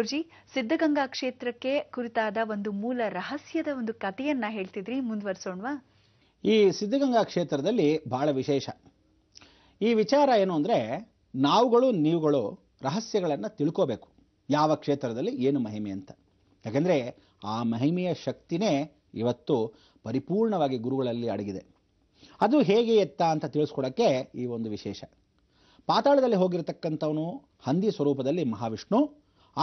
ಗುರುಜಿ ಸಿದ್ಧಗಂಗಾ ಕ್ಷೇತ್ರಕ್ಕೆ ಕುರಿತಾದ ಒಂದು ಮೂಲ ರಹಸ್ಯದ ಒಂದು ಕಥೆಯನ್ನ ಹೇಳ್ತಿದ್ರಿ ಮುಂದುವರಿಸೋಣವಾ ಈ ಸಿದ್ಧಗಂಗಾ ಕ್ಷೇತ್ರದಲ್ಲಿ ಬಹಳ ವಿಶೇಷ ಈ ವಿಚಾರ ಏನು ಅಂದ್ರೆ ನಾವುಗಳು ನೀವುಗಳು ರಹಸ್ಯಗಳನ್ನು ತಿಳ್ಕೋಬೇಕು ಯಾವ ಕ್ಷೇತ್ರದಲ್ಲಿ ಏನು ಮಹಿಮೆ ಅಂತ ಯಾಕಂದ್ರೆ ಆ ಮಹಿಮೆಯ ಶಕ್ತಿನೇ ಇವತ್ತು ಪರಿಪೂರ್ಣವಾಗಿ ಗುರುಗಳಲ್ಲಿ ಅಡಗಿದೆ ಅದು ಹೇಗೆ ಎತ್ತ ಅಂತ ತಿಳಿಸ್ಕೊಡೋಕ್ಕೆ ಈ ಒಂದು ವಿಶೇಷ ಪಾತಾಳದಲ್ಲಿ ಹೋಗಿರತಕ್ಕಂಥವನು ಹಂದಿ ಸ್ವರೂಪದಲ್ಲಿ ಮಹಾವಿಷ್ಣು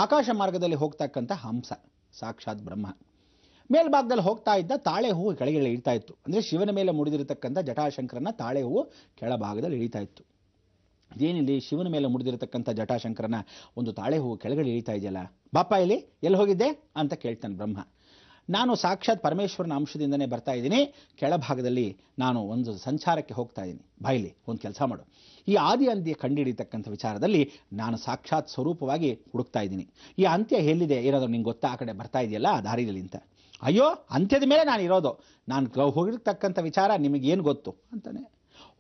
ಆಕಾಶ ಮಾರ್ಗದಲ್ಲಿ ಹೋಗ್ತಕ್ಕಂಥ ಹಂಸ ಸಾಕ್ಷಾತ್ ಬ್ರಹ್ಮ ಮೇಲ್ಭಾಗದಲ್ಲಿ ಹೋಗ್ತಾ ಇದ್ದ ತಾಳೆ ಹೂವು ಕೆಳಗೆ ಇಳಿತಾ ಇತ್ತು ಅಂದರೆ ಶಿವನ ಮೇಲೆ ಮುಡಿದಿರತಕ್ಕಂಥ ಜಟಾಶಂಕರನ ತಾಳೆ ಹೂವು ಕೆಳಭಾಗದಲ್ಲಿ ಇಳಿತಾ ಇತ್ತು ಏನಿಲ್ಲಿ ಶಿವನ ಮೇಲೆ ಮುಡಿದಿರತಕ್ಕಂಥ ಜಟಾಶಂಕರನ ಒಂದು ತಾಳೆ ಹೂವು ಕೆಳಗಡೆ ಇಳಿತಾ ಇದೆಯಲ್ಲ ಬಾಪಾ ಇಲ್ಲಿ ಎಲ್ಲಿ ಹೋಗಿದ್ದೆ ಅಂತ ಕೇಳ್ತಾನೆ ಬ್ರಹ್ಮ ನಾನು ಸಾಕ್ಷಾತ್ ಪರಮೇಶ್ವರನ ಅಂಶದಿಂದನೇ ಬರ್ತಾ ಇದ್ದೀನಿ ಕೆಳಭಾಗದಲ್ಲಿ ನಾನು ಒಂದು ಸಂಚಾರಕ್ಕೆ ಹೋಗ್ತಾ ಇದ್ದೀನಿ ಬಾಯಿಲಿ ಒಂದು ಕೆಲಸ ಮಾಡು ಈ ಆದಿ ಅಂತ್ಯ ಕಂಡುಹಿಡಿತಕ್ಕಂಥ ವಿಚಾರದಲ್ಲಿ ನಾನು ಸಾಕ್ಷಾತ್ ಸ್ವರೂಪವಾಗಿ ಹುಡುಕ್ತಾ ಇದ್ದೀನಿ ಈ ಅಂತ್ಯ ಎಲ್ಲಿದೆ ಏನಾದರೂ ನಿಂಗೆ ಗೊತ್ತಾ ಆ ಕಡೆ ಬರ್ತಾ ಇದೆಯಲ್ಲ ಆ ದಾರಿಯಲ್ಲಿ ಅಂತ ಅಯ್ಯೋ ಅಂತ್ಯದ ಮೇಲೆ ನಾನು ಇರೋದು ನಾನು ಹೋಗಿರ್ತಕ್ಕಂಥ ವಿಚಾರ ನಿಮಗೇನು ಗೊತ್ತು ಅಂತಾನೆ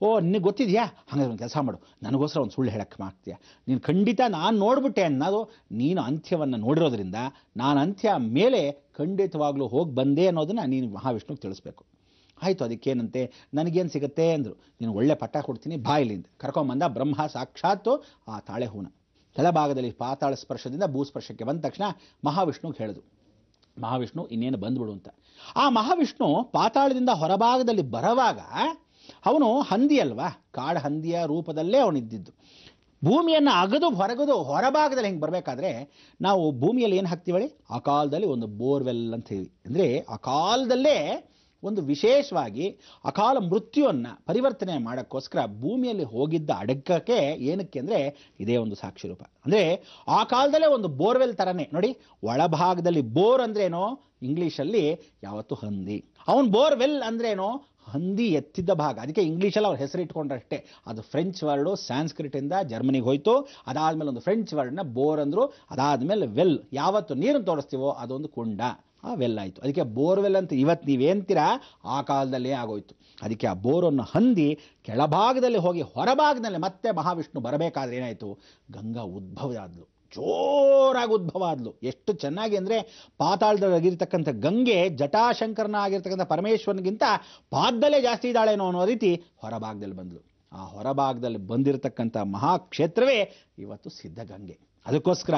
ಓ ನಿನಗೆ ಗೊತ್ತಿದೆಯಾ ಹಾಗಾದ್ರೆ ಒಂದು ಕೆಲಸ ಮಾಡು ನನಗೋಸ್ಕರ ಒಂದು ಸುಳ್ಳು ಹೇಳಕ್ಕೆ ಮಾಡ್ತೀಯ ನೀನು ಖಂಡಿತ ನಾನು ನೋಡಿಬಿಟ್ಟೆ ಅನ್ನೋದು ನೀನು ಅಂತ್ಯವನ್ನು ನೋಡಿರೋದ್ರಿಂದ ನಾನು ಅಂತ್ಯ ಮೇಲೆ ಖಂಡಿತವಾಗ್ಲೂ ಹೋಗಿ ಬಂದೆ ಅನ್ನೋದನ್ನು ನೀನು ಮಹಾವಿಷ್ಣುಗೆ ತಿಳಿಸ್ಬೇಕು ಆಯಿತು ಅದಕ್ಕೇನಂತೆ ನನಗೇನು ಸಿಗುತ್ತೆ ಅಂದರು ನೀನು ಒಳ್ಳೆ ಪಟ್ಟ ಕೊಡ್ತೀನಿ ಬಾಯಿಲಿಂದ ಕರ್ಕೊಂಬಂದ ಬ್ರಹ್ಮ ಸಾಕ್ಷಾತ್ತು ಆ ತಾಳೆ ಹೂನ ಕೆಳಭಾಗದಲ್ಲಿ ಪಾತಾಳ ಸ್ಪರ್ಶದಿಂದ ಭೂಸ್ಪರ್ಶಕ್ಕೆ ಬಂದ ತಕ್ಷಣ ಮಹಾವಿಷ್ಣುಗೆ ಹೇಳಿದು ಮಹಾವಿಷ್ಣು ಇನ್ನೇನು ಬಂದ್ಬಿಡು ಅಂತ ಆ ಮಹಾವಿಷ್ಣು ಪಾತಾಳದಿಂದ ಹೊರಭಾಗದಲ್ಲಿ ಬರವಾಗ ಅವನು ಹಂದಿ ಅಲ್ವಾ ಕಾಡು ಹಂದಿಯ ರೂಪದಲ್ಲೇ ಅವನಿದ್ದಿದ್ದು ಭೂಮಿಯನ್ನು ಅಗದು ಹೊರಗದು ಹೊರಭಾಗದಲ್ಲಿ ಹಿಂಗೆ ಬರಬೇಕಾದ್ರೆ ನಾವು ಭೂಮಿಯಲ್ಲಿ ಏನು ಹಾಕ್ತೀವಳಿ ಆ ಕಾಲದಲ್ಲಿ ಒಂದು ಬೋರ್ವೆಲ್ ಅಂತ ಹೇಳಿ ಅಂದರೆ ಆ ಕಾಲದಲ್ಲೇ ಒಂದು ವಿಶೇಷವಾಗಿ ಅಕಾಲ ಮೃತ್ಯುವನ್ನು ಪರಿವರ್ತನೆ ಮಾಡೋಕ್ಕೋಸ್ಕರ ಭೂಮಿಯಲ್ಲಿ ಹೋಗಿದ್ದ ಅಡಗಕ್ಕೆ ಏನಕ್ಕೆ ಅಂದರೆ ಇದೇ ಒಂದು ಸಾಕ್ಷಿ ರೂಪ ಅಂದರೆ ಆ ಕಾಲದಲ್ಲೇ ಒಂದು ಬೋರ್ವೆಲ್ ಥರನೇ ನೋಡಿ ಒಳಭಾಗದಲ್ಲಿ ಬೋರ್ ಅಂದ್ರೇನೋ ಇಂಗ್ಲೀಷಲ್ಲಿ ಯಾವತ್ತು ಹಂದಿ ಅವನು ಬೋರ್ವೆಲ್ ಅಂದ್ರೇನು ಹಂದಿ ಎತ್ತಿದ್ದ ಭಾಗ ಅದಕ್ಕೆ ಇಂಗ್ಲೀಷಲ್ಲಿ ಅವ್ರ ಹೆಸರು ಇಟ್ಕೊಂಡ್ರಷ್ಟೇ ಅದು ಫ್ರೆಂಚ್ ವರ್ಡು ಸ್ಯಾನ್ಸ್ಕ್ರಿಟಿಂದ ಜರ್ಮನಿಗೆ ಹೋಯ್ತು ಅದಾದಮೇಲೆ ಒಂದು ಫ್ರೆಂಚ್ ವರ್ಡ್ನ ಬೋರ್ ಅಂದರು ಅದಾದಮೇಲೆ ವೆಲ್ ಯಾವತ್ತು ನೀರನ್ನು ತೋರಿಸ್ತೀವೋ ಅದೊಂದು ಕುಂಡ ಆ ವೆಲ್ ಆಯಿತು ಅದಕ್ಕೆ ಬೋರ್ವೆಲ್ ಅಂತ ಇವತ್ತು ನೀವೇಂತೀರಾ ಆ ಕಾಲದಲ್ಲೇ ಆಗೋಯ್ತು ಅದಕ್ಕೆ ಆ ಬೋರನ್ನು ಹಂದಿ ಕೆಳಭಾಗದಲ್ಲಿ ಹೋಗಿ ಹೊರಭಾಗದಲ್ಲಿ ಮತ್ತೆ ಮಹಾವಿಷ್ಣು ಬರಬೇಕಾದ್ರೆ ಏನಾಯಿತು ಗಂಗಾ ಉದ್ಭವ ಆದ್ಲು ಜೋರಾಗಿ ಉದ್ಭವ ಆದ್ಲು ಎಷ್ಟು ಚೆನ್ನಾಗಿ ಅಂದರೆ ಪಾತಾಳದಾಗಿರ್ತಕ್ಕಂಥ ಗಂಗೆ ಜಟಾಶಂಕರನ ಆಗಿರ್ತಕ್ಕಂಥ ಪರಮೇಶ್ವರನಿಗಿಂತ ಪಾದದಲ್ಲೇ ಜಾಸ್ತಿ ಇದ್ದಾಳೇನೋ ಅನ್ನೋ ರೀತಿ ಹೊರಭಾಗದಲ್ಲಿ ಬಂದ್ಲು ಆ ಹೊರಭಾಗದಲ್ಲಿ ಬಂದಿರತಕ್ಕಂಥ ಮಹಾಕ್ಷೇತ್ರವೇ ಇವತ್ತು ಸಿದ್ಧಗಂಗೆ ಅದಕ್ಕೋಸ್ಕರ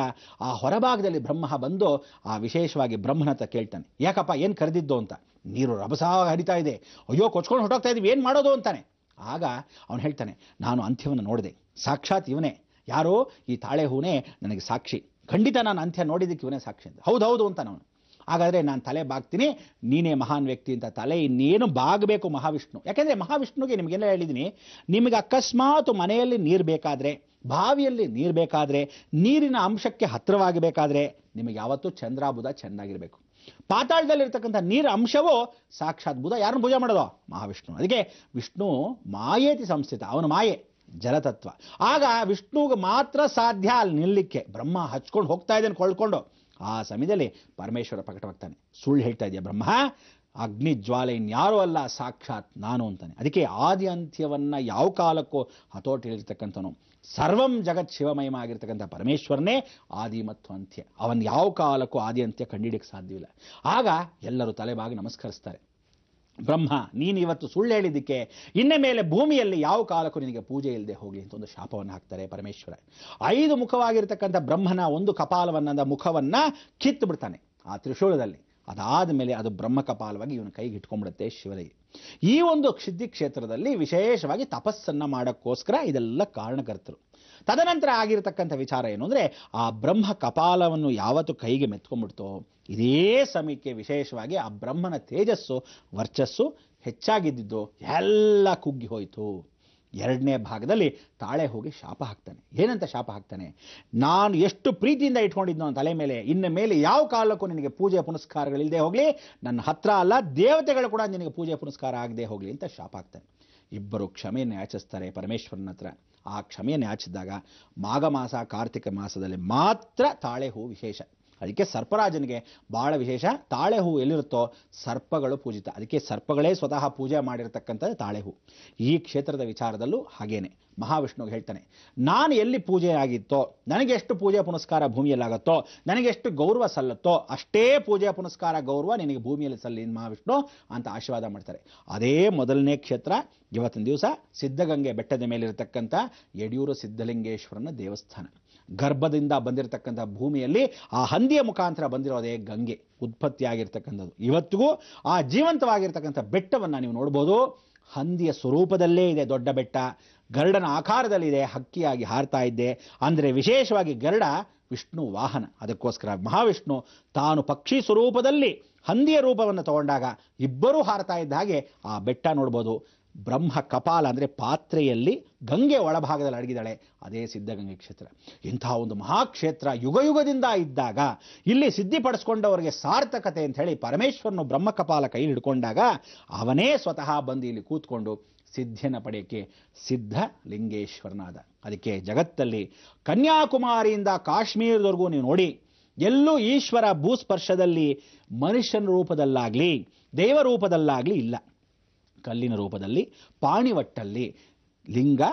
ಆ ಹೊರಭಾಗದಲ್ಲಿ ಬ್ರಹ್ಮ ಬಂದು ಆ ವಿಶೇಷವಾಗಿ ಬ್ರಹ್ಮನ ಕೇಳ್ತಾನೆ ಯಾಕಪ್ಪ ಏನು ಕರೆದಿದ್ದು ಅಂತ ನೀರು ರಭಸಾಗ ಹರಿತಾ ಇದೆ ಅಯ್ಯೋ ಕೊಚ್ಕೊಂಡು ಹೊಟ್ಟೋಗ್ತಾ ಇದ್ದೀವಿ ಏನು ಮಾಡೋದು ಅಂತಾನೆ ಆಗ ಅವನು ಹೇಳ್ತಾನೆ ನಾನು ಅಂತ್ಯವನ್ನು ನೋಡಿದೆ ಸಾಕ್ಷಾತ್ ಇವನೇ ಯಾರೋ ಈ ತಾಳೆ ಹೂನೇ ನನಗೆ ಸಾಕ್ಷಿ ಖಂಡಿತ ನಾನು ಅಂತ್ಯ ನೋಡಿದ್ದಕ್ಕೆ ಇವನೇ ಸಾಕ್ಷಿ ಅಂತ ಹೌದು ಹೌದು ಅಂತ ನಾನು ಹಾಗಾದರೆ ನಾನು ತಲೆ ಬಾಗ್ತೀನಿ ನೀನೇ ಮಹಾನ್ ವ್ಯಕ್ತಿ ಅಂತ ತಲೆ ಇನ್ನೇನು ಬಾಗಬೇಕು ಮಹಾವಿಷ್ಣು ಯಾಕೆಂದರೆ ಮಹಾವಿಷ್ಣುಗೆ ನಿಮಗೆಲ್ಲ ಹೇಳಿದ್ದೀನಿ ನಿಮಗೆ ಅಕಸ್ಮಾತ್ ಮನೆಯಲ್ಲಿ ನೀರು ಬೇಕಾದರೆ ಬಾವಿಯಲ್ಲಿ ನೀರು ಬೇಕಾದರೆ ನೀರಿನ ಅಂಶಕ್ಕೆ ಹತ್ತಿರವಾಗಬೇಕಾದ್ರೆ ನಿಮಗೆ ಯಾವತ್ತೂ ಚಂದ್ರಾಬುಧ ಚೆನ್ನಾಗಿರಬೇಕು ಪಾತಾಳದಲ್ಲಿರ್ತಕ್ಕಂಥ ನೀರ ಅಂಶವೋ ಸಾಕ್ಷಾತ್ ಬುಧ ಯಾರನ್ನು ಪೂಜೆ ಮಾಡೋದು ಮಹಾವಿಷ್ಣು ಅದಕ್ಕೆ ವಿಷ್ಣು ಮಾಯೇತಿ ಸಂಸ್ಥಿತ ಅವನು ಮಾಯೆ ಜಲತತ್ವ ಆಗ ವಿಷ್ಣುವಿಗೆ ಮಾತ್ರ ಸಾಧ್ಯ ಅಲ್ಲಿ ನಿಲ್ಲಕ್ಕೆ ಬ್ರಹ್ಮ ಹಚ್ಕೊಂಡು ಹೋಗ್ತಾ ಇದ್ದೇನೆ ಕೊಳ್ಕೊಂಡು ಆ ಸಮಯದಲ್ಲಿ ಪರಮೇಶ್ವರ ಪ್ರಕಟವಾಗ್ತಾನೆ ಸುಳ್ಳು ಹೇಳ್ತಾ ಇದೆಯಾ ಬ್ರಹ್ಮ ಅಗ್ನಿ ಜ್ವಾಲೆ ಇನ್ಯಾರೂ ಅಲ್ಲ ಸಾಕ್ಷಾತ್ ನಾನು ಅಂತಾನೆ ಅದಕ್ಕೆ ಆದಿ ಅಂತ್ಯವನ್ನು ಯಾವ ಕಾಲಕ್ಕೂ ಹತೋಟಿ ಸರ್ವಂ ಜಗತ್ ಶಿವಮಯಮ ಆಗಿರ್ತಕ್ಕಂಥ ಪರಮೇಶ್ವರನೇ ಆದಿ ಮತ್ತು ಅಂತ್ಯ ಅವನ್ ಯಾವ ಕಾಲಕ್ಕೂ ಆದಿ ಅಂತ್ಯ ಕಂಡಿಡಿಯಕ್ಕೆ ಸಾಧ್ಯವಿಲ್ಲ ಆಗ ಎಲ್ಲರೂ ತಲೆಬಾಗಿ ನಮಸ್ಕರಿಸ್ತಾರೆ ಬ್ರಹ್ಮ ನೀನು ಇವತ್ತು ಸುಳ್ಳು ಹೇಳಿದ್ದಕ್ಕೆ ಇನ್ನ ಮೇಲೆ ಭೂಮಿಯಲ್ಲಿ ಯಾವ ಕಾಲಕ್ಕೂ ನಿನಗೆ ಪೂಜೆ ಇಲ್ಲದೆ ಹೋಗಲಿ ಅಂತ ಒಂದು ಶಾಪವನ್ನು ಹಾಕ್ತಾರೆ ಪರಮೇಶ್ವರ ಐದು ಮುಖವಾಗಿರ್ತಕ್ಕಂಥ ಬ್ರಹ್ಮನ ಒಂದು ಕಪಾಲವನ್ನದ ಮುಖವನ್ನು ಕಿತ್ತು ಬಿಡ್ತಾನೆ ಆ ತ್ರಿಶೂಲದಲ್ಲಿ ಅದಾದ ಮೇಲೆ ಅದು ಬ್ರಹ್ಮಕಪಾಲವಾಗಿ ಇವನ ಕೈಗೆ ಇಟ್ಕೊಂಡ್ಬಿಡುತ್ತೆ ಶಿವರಿಗೆ ಈ ಒಂದು ಕ್ಷಿದ್ಧಿ ಕ್ಷೇತ್ರದಲ್ಲಿ ವಿಶೇಷವಾಗಿ ತಪಸ್ಸನ್ನು ಮಾಡೋಕ್ಕೋಸ್ಕರ ಇದೆಲ್ಲ ಕಾರಣಕರ್ತರು ತದನಂತರ ಆಗಿರತಕ್ಕಂಥ ವಿಚಾರ ಏನು ಅಂದರೆ ಆ ಬ್ರಹ್ಮ ಕಪಾಲವನ್ನು ಯಾವತ್ತು ಕೈಗೆ ಮೆತ್ಕೊಂಡ್ಬಿಡ್ತೋ ಇದೇ ಸಮಯಕ್ಕೆ ವಿಶೇಷವಾಗಿ ಆ ಬ್ರಹ್ಮನ ತೇಜಸ್ಸು ವರ್ಚಸ್ಸು ಹೆಚ್ಚಾಗಿದ್ದಿದ್ದು ಎಲ್ಲ ಕುಗ್ಗಿ ಹೋಯಿತು ಎರಡನೇ ಭಾಗದಲ್ಲಿ ತಾಳೆ ಹೋಗಿ ಶಾಪ ಹಾಕ್ತಾನೆ ಏನಂತ ಶಾಪ ಹಾಕ್ತಾನೆ ನಾನು ಎಷ್ಟು ಪ್ರೀತಿಯಿಂದ ಇಟ್ಕೊಂಡಿದ್ನೋ ತಲೆ ಮೇಲೆ ಇನ್ನು ಮೇಲೆ ಯಾವ ಕಾಲಕ್ಕೂ ನಿನಗೆ ಪೂಜೆ ಪುನಸ್ಕಾರಗಳಿಲ್ಲದೆ ಹೋಗಲಿ ನನ್ನ ಹತ್ರ ಅಲ್ಲ ದೇವತೆಗಳು ಕೂಡ ನಿನಗೆ ಪೂಜೆ ಪುನಸ್ಕಾರ ಆಗದೆ ಹೋಗಲಿ ಅಂತ ಶಾಪ ಹಾಕ್ತಾನೆ ಇಬ್ಬರು ಕ್ಷಮೆಯನ್ನು ಯಾಚಿಸ್ತಾರೆ ಪರಮೇಶ್ವರನ ಹತ್ರ ಆ ಕ್ಷಮೆಯನ್ನು ಯಾಚಿಸಿದಾಗ ಮಾಘ ಮಾಸ ಕಾರ್ತಿಕ ಮಾಸದಲ್ಲಿ ಮಾತ್ರ ತಾಳೆ ಹೂ ವಿಶೇಷ ಅದಕ್ಕೆ ಸರ್ಪರಾಜನಿಗೆ ಬಹಳ ವಿಶೇಷ ತಾಳೆ ಹೂ ಎಲ್ಲಿರುತ್ತೋ ಸರ್ಪಗಳು ಪೂಜಿತ ಅದಕ್ಕೆ ಸರ್ಪಗಳೇ ಸ್ವತಃ ಪೂಜೆ ಮಾಡಿರ್ತಕ್ಕಂಥದ್ದು ತಾಳೆ ಹೂ ಈ ಕ್ಷೇತ್ರದ ವಿಚಾರದಲ್ಲೂ ಹಾಗೇನೆ ಮಹಾವಿಷ್ಣುಗೆ ಹೇಳ್ತಾನೆ ನಾನು ಎಲ್ಲಿ ಪೂಜೆ ಆಗಿತ್ತೋ ನನಗೆಷ್ಟು ಪೂಜೆ ಪುನಸ್ಕಾರ ಭೂಮಿಯಲ್ಲಾಗತ್ತೋ ನನಗೆಷ್ಟು ಗೌರವ ಸಲ್ಲತ್ತೋ ಅಷ್ಟೇ ಪೂಜೆ ಪುನಸ್ಕಾರ ಗೌರವ ನಿನಗೆ ಭೂಮಿಯಲ್ಲಿ ಸಲ್ಲಿ ಮಹಾವಿಷ್ಣು ಅಂತ ಆಶೀರ್ವಾದ ಮಾಡ್ತಾರೆ ಅದೇ ಮೊದಲನೇ ಕ್ಷೇತ್ರ ಇವತ್ತಿನ ದಿವಸ ಸಿದ್ಧಗಂಗೆ ಬೆಟ್ಟದ ಮೇಲಿರತಕ್ಕಂಥ ಯಡಿಯೂರು ಸಿದ್ಧಲಿಂಗೇಶ್ವರನ ದೇವಸ್ಥಾನ ಗರ್ಭದಿಂದ ಬಂದಿರತಕ್ಕಂಥ ಭೂಮಿಯಲ್ಲಿ ಆ ಹಂದಿಯ ಮುಖಾಂತರ ಬಂದಿರೋದೇ ಗಂಗೆ ಉತ್ಪತ್ತಿಯಾಗಿರ್ತಕ್ಕಂಥದ್ದು ಇವತ್ತಿಗೂ ಆ ಜೀವಂತವಾಗಿರ್ತಕ್ಕಂಥ ಬೆಟ್ಟವನ್ನು ನೀವು ನೋಡ್ಬೋದು ಹಂದಿಯ ಸ್ವರೂಪದಲ್ಲೇ ಇದೆ ದೊಡ್ಡ ಬೆಟ್ಟ ಗರುಡನ ಆಕಾರದಲ್ಲಿದೆ ಹಕ್ಕಿಯಾಗಿ ಹಾರ್ತಾ ಇದ್ದೆ ಅಂದರೆ ವಿಶೇಷವಾಗಿ ಗರುಡ ವಿಷ್ಣು ವಾಹನ ಅದಕ್ಕೋಸ್ಕರ ಮಹಾವಿಷ್ಣು ತಾನು ಪಕ್ಷಿ ಸ್ವರೂಪದಲ್ಲಿ ಹಂದಿಯ ರೂಪವನ್ನು ತಗೊಂಡಾಗ ಇಬ್ಬರೂ ಹಾರತಾ ಇದ್ದ ಹಾಗೆ ಆ ಬೆಟ್ಟ ನೋಡ್ಬೋದು ಬ್ರಹ್ಮ ಕಪಾಲ ಅಂದರೆ ಪಾತ್ರೆಯಲ್ಲಿ ಗಂಗೆ ಒಳಭಾಗದಲ್ಲಿ ಅಡಗಿದಾಳೆ ಅದೇ ಸಿದ್ಧಗಂಗೆ ಕ್ಷೇತ್ರ ಇಂತಹ ಒಂದು ಮಹಾಕ್ಷೇತ್ರ ಯುಗಯುಗದಿಂದ ಇದ್ದಾಗ ಇಲ್ಲಿ ಸಿದ್ಧಿಪಡಿಸ್ಕೊಂಡವರಿಗೆ ಸಾರ್ಥಕತೆ ಅಂತ ಹೇಳಿ ಪರಮೇಶ್ವರನು ಬ್ರಹ್ಮ ಕಪಾಲ ಕೈಲಿ ಹಿಡ್ಕೊಂಡಾಗ ಅವನೇ ಸ್ವತಃ ಬಂದು ಇಲ್ಲಿ ಕೂತ್ಕೊಂಡು ಸಿದ್ಧಿಯನ್ನು ಪಡೆಯೋಕ್ಕೆ ಸಿದ್ಧ ಲಿಂಗೇಶ್ವರನಾದ ಅದಕ್ಕೆ ಜಗತ್ತಲ್ಲಿ ಕನ್ಯಾಕುಮಾರಿಯಿಂದ ಕಾಶ್ಮೀರದವರೆಗೂ ನೀವು ನೋಡಿ ಎಲ್ಲೂ ಈಶ್ವರ ಭೂಸ್ಪರ್ಶದಲ್ಲಿ ಮನುಷ್ಯನ ರೂಪದಲ್ಲಾಗಲಿ ದೇವರೂಪದಲ್ಲಾಗಲಿ ಇಲ್ಲ ಕಲ್ಲಿನ ರೂಪದಲ್ಲಿ ಪಾಣಿವಟ್ಟಲ್ಲಿ ಲಿಂಗ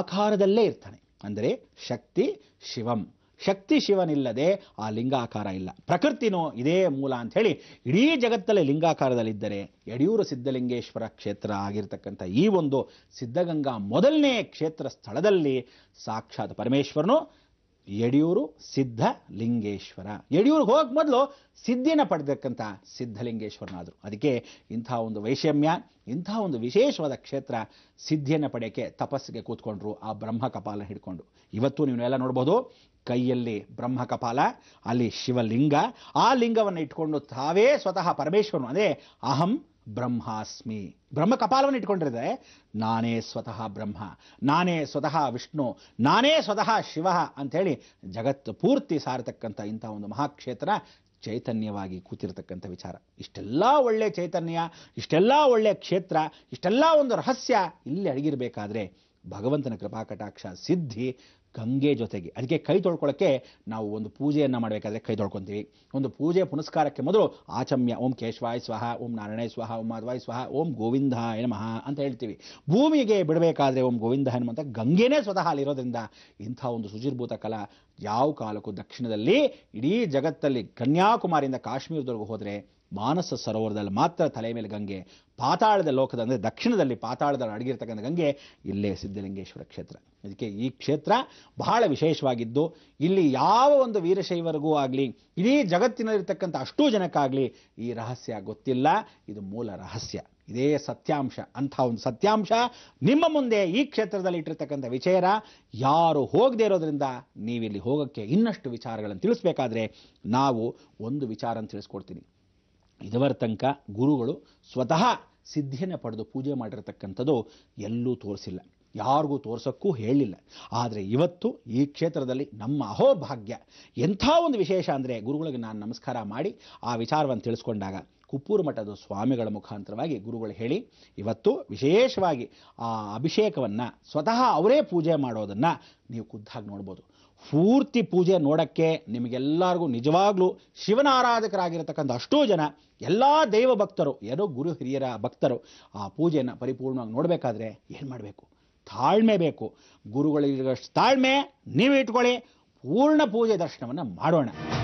ಆಕಾರದಲ್ಲೇ ಇರ್ತಾನೆ ಅಂದರೆ ಶಕ್ತಿ ಶಿವಂ ಶಕ್ತಿ ಶಿವನಿಲ್ಲದೆ ಆ ಲಿಂಗಾಕಾರ ಇಲ್ಲ ಪ್ರಕೃತಿನೋ ಇದೇ ಮೂಲ ಅಂತ ಹೇಳಿ ಇಡೀ ಜಗತ್ತಲ್ಲೇ ಲಿಂಗಾಕಾರದಲ್ಲಿದ್ದರೆ ಯಡಿಯೂರು ಸಿದ್ಧಲಿಂಗೇಶ್ವರ ಕ್ಷೇತ್ರ ಆಗಿರ್ತಕ್ಕಂಥ ಈ ಒಂದು ಸಿದ್ಧಗಂಗಾ ಮೊದಲನೇ ಕ್ಷೇತ್ರ ಸ್ಥಳದಲ್ಲಿ ಸಾಕ್ಷಾತ್ ಪರಮೇಶ್ವರನು ಯಡಿಯೂರು ಸಿದ್ಧಲಿಂಗೇಶ್ವರ ಯಡಿಯೂರಿಗೆ ಹೋಗಕ್ಕೆ ಮೊದಲು ಸಿದ್ಧಿನ ಪಡೆದಕ್ಕಂಥ ಸಿದ್ಧಲಿಂಗೇಶ್ವರನಾದರು ಅದಕ್ಕೆ ಇಂಥ ಒಂದು ವೈಷಮ್ಯ ಇಂಥ ಒಂದು ವಿಶೇಷವಾದ ಕ್ಷೇತ್ರ ಸಿದ್ಧಿಯನ್ನು ಪಡೆಯೋಕ್ಕೆ ತಪಸ್ಸಿಗೆ ಕೂತ್ಕೊಂಡ್ರು ಆ ಬ್ರಹ್ಮ ಕಪಾಲ ಹಿಡ್ಕೊಂಡು ಇವತ್ತು ಎಲ್ಲ ನೋಡ್ಬೋದು ಕೈಯಲ್ಲಿ ಬ್ರಹ್ಮ ಕಪಾಲ ಅಲ್ಲಿ ಶಿವಲಿಂಗ ಆ ಲಿಂಗವನ್ನು ಇಟ್ಕೊಂಡು ತಾವೇ ಸ್ವತಃ ಪರಮೇಶ್ವರನು ಅದೇ ಅಹಂ ಬ್ರಹ್ಮಾಸ್ಮಿ ಬ್ರಹ್ಮ ಕಪಾಲವನ್ನು ಇಟ್ಕೊಂಡಿರದೆ ನಾನೇ ಸ್ವತಃ ಬ್ರಹ್ಮ ನಾನೇ ಸ್ವತಃ ವಿಷ್ಣು ನಾನೇ ಸ್ವತಃ ಶಿವ ಅಂಥೇಳಿ ಜಗತ್ತು ಪೂರ್ತಿ ಸಾರತಕ್ಕಂಥ ಇಂಥ ಒಂದು ಮಹಾಕ್ಷೇತ್ರ ಚೈತನ್ಯವಾಗಿ ಕೂತಿರ್ತಕ್ಕಂಥ ವಿಚಾರ ಇಷ್ಟೆಲ್ಲ ಒಳ್ಳೆ ಚೈತನ್ಯ ಇಷ್ಟೆಲ್ಲ ಒಳ್ಳೆ ಕ್ಷೇತ್ರ ಇಷ್ಟೆಲ್ಲ ಒಂದು ರಹಸ್ಯ ಇಲ್ಲಿ ಅಡಗಿರಬೇಕಾದ್ರೆ ಭಗವಂತನ ಕೃಪಾ ಕಟಾಕ್ಷ ಸಿದ್ಧಿ ಗಂಗೆ ಜೊತೆಗೆ ಅದಕ್ಕೆ ಕೈ ತೊಳ್ಕೊಳ್ಳೋಕ್ಕೆ ನಾವು ಒಂದು ಪೂಜೆಯನ್ನು ಮಾಡಬೇಕಾದ್ರೆ ಕೈ ತೊಳ್ಕೊತೀವಿ ಒಂದು ಪೂಜೆ ಪುನಸ್ಕಾರಕ್ಕೆ ಮೊದಲು ಆಚಮ್ಯ ಓಂ ಕೇಶವಾಯ ಸ್ವಹ ಓಂ ನಾರಾಯಣ ಸ್ವಹ ಓಂ ಅದ್ವಾಯ ಸ್ವಹ ಓಂ ಗೋವಿಂದ ನಮಃ ಅಂತ ಹೇಳ್ತೀವಿ ಭೂಮಿಗೆ ಬಿಡಬೇಕಾದ್ರೆ ಓಂ ಗೋವಿಂದ ಎನ್ನುವಂಥ ಗಂಗೆನೇ ಸ್ವತಃ ಅಲ್ಲಿರೋದ್ರಿಂದ ಇಂಥ ಒಂದು ಸುಜೀರ್ಭೂತ ಕಲಾ ಯಾವ ಕಾಲಕ್ಕೂ ದಕ್ಷಿಣದಲ್ಲಿ ಇಡೀ ಜಗತ್ತಲ್ಲಿ ಕನ್ಯಾಕುಮಾರಿಯಿಂದ ಕಾಶ್ಮೀರದವರೆಗೂ ಹೋದರೆ ಮಾನಸ ಸರೋವರದಲ್ಲಿ ಮಾತ್ರ ತಲೆ ಮೇಲೆ ಗಂಗೆ ಪಾತಾಳದ ಲೋಕದ ಅಂದರೆ ದಕ್ಷಿಣದಲ್ಲಿ ಪಾತಾಳದಲ್ಲಿ ಅಡಗಿರ್ತಕ್ಕಂಥ ಗಂಗೆ ಇಲ್ಲೇ ಸಿದ್ಧಲಿಂಗೇಶ್ವರ ಕ್ಷೇತ್ರ ಅದಕ್ಕೆ ಈ ಕ್ಷೇತ್ರ ಬಹಳ ವಿಶೇಷವಾಗಿದ್ದು ಇಲ್ಲಿ ಯಾವ ಒಂದು ವೀರಶೈವರಿಗೂ ಆಗಲಿ ಇಡೀ ಜಗತ್ತಿನಲ್ಲಿರ್ತಕ್ಕಂಥ ಅಷ್ಟೂ ಜನಕ್ಕಾಗಲಿ ಈ ರಹಸ್ಯ ಗೊತ್ತಿಲ್ಲ ಇದು ಮೂಲ ರಹಸ್ಯ ಇದೇ ಸತ್ಯಾಂಶ ಅಂಥ ಒಂದು ಸತ್ಯಾಂಶ ನಿಮ್ಮ ಮುಂದೆ ಈ ಕ್ಷೇತ್ರದಲ್ಲಿ ಇಟ್ಟಿರ್ತಕ್ಕಂಥ ವಿಚಾರ ಯಾರು ಹೋಗದೇ ಇರೋದ್ರಿಂದ ನೀವಿಲ್ಲಿ ಹೋಗೋಕ್ಕೆ ಇನ್ನಷ್ಟು ವಿಚಾರಗಳನ್ನು ತಿಳಿಸ್ಬೇಕಾದ್ರೆ ನಾವು ಒಂದು ವಿಚಾರ ತಿಳಿಸ್ಕೊಡ್ತೀನಿ ಇದುವರೆ ತನಕ ಗುರುಗಳು ಸ್ವತಃ ಸಿದ್ಧಿಯನ್ನು ಪಡೆದು ಪೂಜೆ ಮಾಡಿರತಕ್ಕಂಥದ್ದು ಎಲ್ಲೂ ತೋರಿಸಿಲ್ಲ ಯಾರಿಗೂ ತೋರಿಸೋಕ್ಕೂ ಹೇಳಿಲ್ಲ ಆದರೆ ಇವತ್ತು ಈ ಕ್ಷೇತ್ರದಲ್ಲಿ ನಮ್ಮ ಅಹೋಭಾಗ್ಯ ಎಂಥ ಒಂದು ವಿಶೇಷ ಅಂದರೆ ಗುರುಗಳಿಗೆ ನಾನು ನಮಸ್ಕಾರ ಮಾಡಿ ಆ ವಿಚಾರವನ್ನು ತಿಳಿಸ್ಕೊಂಡಾಗ ಕುಪ್ಪೂರು ಮಠದ ಸ್ವಾಮಿಗಳ ಮುಖಾಂತರವಾಗಿ ಗುರುಗಳು ಹೇಳಿ ಇವತ್ತು ವಿಶೇಷವಾಗಿ ಆ ಅಭಿಷೇಕವನ್ನು ಸ್ವತಃ ಅವರೇ ಪೂಜೆ ಮಾಡೋದನ್ನು ನೀವು ಖುದ್ದಾಗಿ ನೋಡ್ಬೋದು ಪೂರ್ತಿ ಪೂಜೆ ನೋಡೋಕ್ಕೆ ನಿಮಗೆಲ್ಲರಿಗೂ ನಿಜವಾಗ್ಲೂ ಶಿವನ ಆರಾಧಕರಾಗಿರತಕ್ಕಂಥ ಅಷ್ಟೋ ಜನ ಎಲ್ಲ ದೈವ ಭಕ್ತರು ಯಾರೋ ಗುರು ಹಿರಿಯರ ಭಕ್ತರು ಆ ಪೂಜೆಯನ್ನು ಪರಿಪೂರ್ಣವಾಗಿ ನೋಡಬೇಕಾದ್ರೆ ಏನು ಮಾಡಬೇಕು ತಾಳ್ಮೆ ಬೇಕು ಗುರುಗಳಿಗಷ್ಟು ತಾಳ್ಮೆ ನೀವು ಇಟ್ಕೊಳ್ಳಿ ಪೂರ್ಣ ಪೂಜೆ ದರ್ಶನವನ್ನು ಮಾಡೋಣ